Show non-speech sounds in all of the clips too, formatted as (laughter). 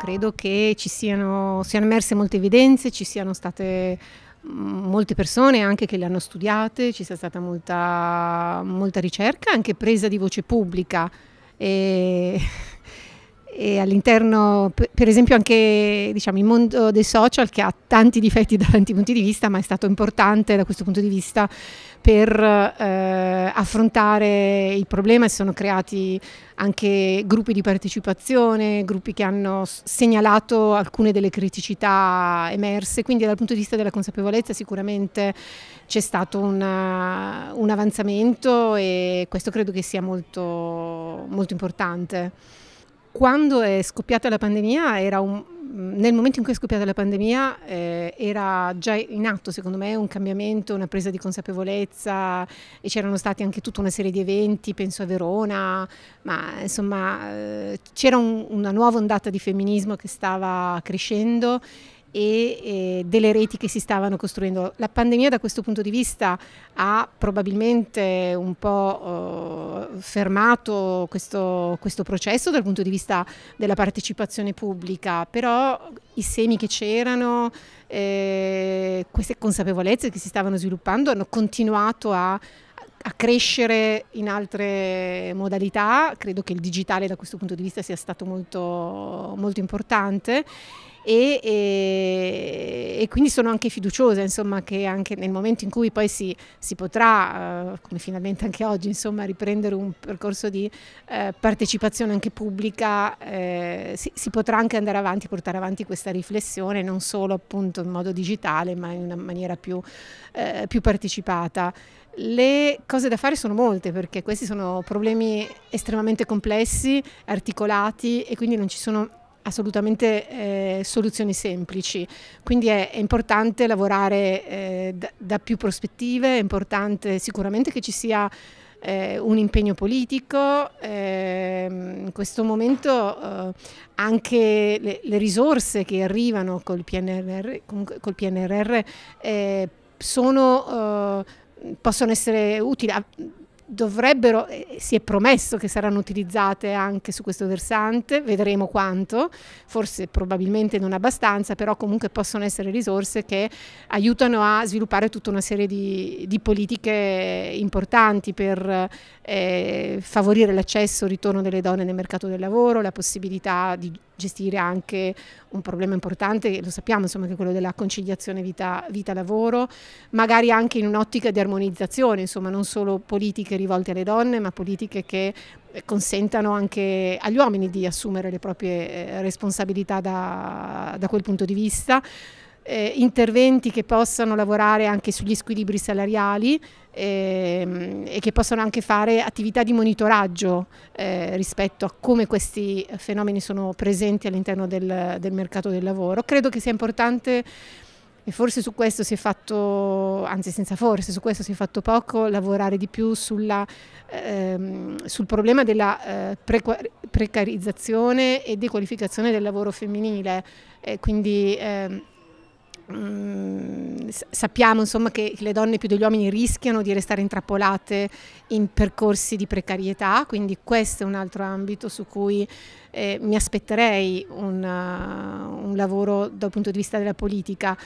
credo che ci siano, siano emerse molte evidenze, ci siano state mm, molte persone anche che le hanno studiate, ci sia stata molta, molta ricerca, anche presa di voce pubblica. E (laughs) e all'interno, per esempio anche diciamo, il mondo dei social che ha tanti difetti da tanti punti di vista, ma è stato importante da questo punto di vista per eh, affrontare il problema e sono creati anche gruppi di partecipazione, gruppi che hanno segnalato alcune delle criticità emerse, quindi dal punto di vista della consapevolezza sicuramente c'è stato una, un avanzamento e questo credo che sia molto, molto importante quando è scoppiata la pandemia era un, nel momento in cui è scoppiata la pandemia eh, era già in atto secondo me un cambiamento, una presa di consapevolezza e c'erano stati anche tutta una serie di eventi, penso a Verona, ma insomma eh, c'era un, una nuova ondata di femminismo che stava crescendo e eh, delle reti che si stavano costruendo. La pandemia da questo punto di vista ha probabilmente un po' eh, fermato questo, questo, processo dal punto di vista della partecipazione pubblica, però i semi che c'erano, eh, queste consapevolezze che si stavano sviluppando hanno continuato a a crescere in altre modalità, credo che il digitale da questo punto di vista sia stato molto, molto importante e, e, e, quindi sono anche fiduciosa insomma, che anche nel momento in cui poi si, si potrà, eh, come finalmente anche oggi, insomma, riprendere un percorso di eh, partecipazione anche pubblica, eh, si, si, potrà anche andare avanti, portare avanti questa riflessione non solo appunto in modo digitale ma in una maniera più, eh, più partecipata. Le cose da fare sono molte perché questi sono problemi estremamente complessi, articolati e quindi non ci sono assolutamente eh, soluzioni semplici. Quindi è, è importante lavorare eh, da, da, più prospettive, è importante sicuramente che ci sia eh, un impegno politico, ehm, in questo momento eh, anche le, le, risorse che arrivano col PNRR, col PNRR eh, sono, eh, possono essere utili. A, ah, dovrebbero, eh, si è promesso che saranno utilizzate anche su questo versante, vedremo quanto, forse probabilmente non abbastanza, però comunque possono essere risorse che aiutano a sviluppare tutta una serie di, di politiche importanti per eh, favorire l'accesso, il ritorno delle donne nel mercato del lavoro, la possibilità di gestire anche un problema importante, lo sappiamo, insomma, che è quello della conciliazione vita-lavoro, vita magari anche in un'ottica di armonizzazione, insomma, non solo politiche rivolte alle donne, ma politiche che eh, consentano anche agli uomini di assumere le proprie eh, responsabilità da, da quel punto di vista. Eh, interventi che possano lavorare anche sugli squilibri salariali ehm, e che possano anche fare attività di monitoraggio eh, rispetto a come questi fenomeni sono presenti all'interno del, del mercato del lavoro. Credo che sia importante e forse su questo si è fatto, anzi senza forse, su questo si è fatto poco, lavorare di più sulla, ehm, sul problema della eh, precarizzazione e dequalificazione del lavoro femminile. Eh, quindi ehm, mm, sappiamo insomma, che le donne più degli uomini rischiano di restare intrappolate in percorsi di precarietà, quindi questo è un altro ambito su cui eh, mi aspetterei un, uh, un lavoro dal punto di vista della politica.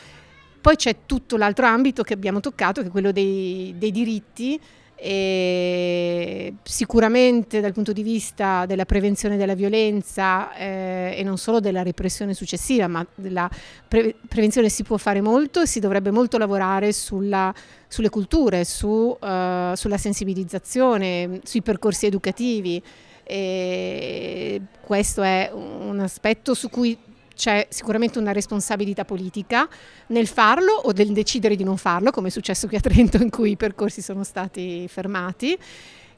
Poi c'è tutto l'altro ambito che abbiamo toccato, che è quello dei, dei diritti. E sicuramente dal punto di vista della prevenzione della violenza eh, e non solo della repressione successiva, ma della pre prevenzione si può fare molto e si dovrebbe molto lavorare sulla, sulle culture, su, eh, sulla sensibilizzazione, sui percorsi educativi. E questo è un aspetto su cui c'è sicuramente una responsabilità politica nel farlo o nel decidere di non farlo, come è successo qui a Trento in cui i percorsi sono stati fermati.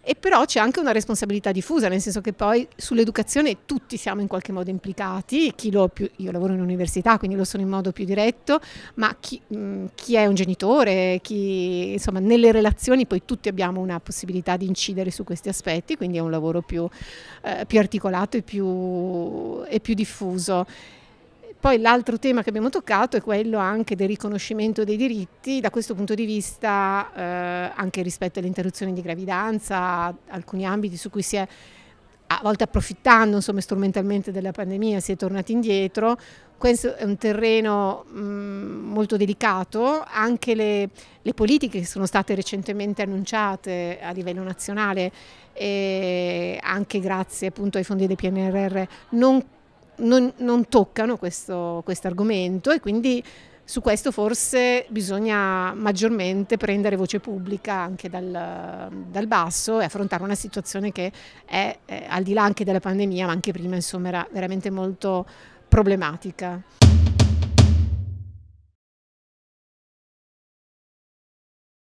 E però c'è anche una responsabilità diffusa, nel senso che poi sull'educazione tutti siamo in qualche modo implicati, più, io lavoro in università, quindi lo sono in modo più diretto, ma chi, mh, chi è un genitore, chi, insomma, nelle relazioni poi tutti abbiamo una possibilità di incidere su questi aspetti, quindi è un lavoro più, eh, più articolato e più, e più diffuso. Poi l'altro tema che abbiamo toccato è quello anche del riconoscimento dei diritti, da questo punto di vista eh, anche rispetto alle interruzioni di gravidanza, alcuni ambiti su cui si è a volte approfittando insomma, strumentalmente della pandemia si è tornati indietro. Questo è un terreno mh, mm, molto delicato, anche le, le, politiche che sono state recentemente annunciate a livello nazionale, eh, anche grazie appunto ai fondi del PNRR, non non, non toccano questo argomento e quindi su questo forse bisogna maggiormente prendere voce pubblica anche dal, dal basso e affrontare una situazione che è, eh, al di là anche della pandemia, ma anche prima, insomma, era veramente molto problematica.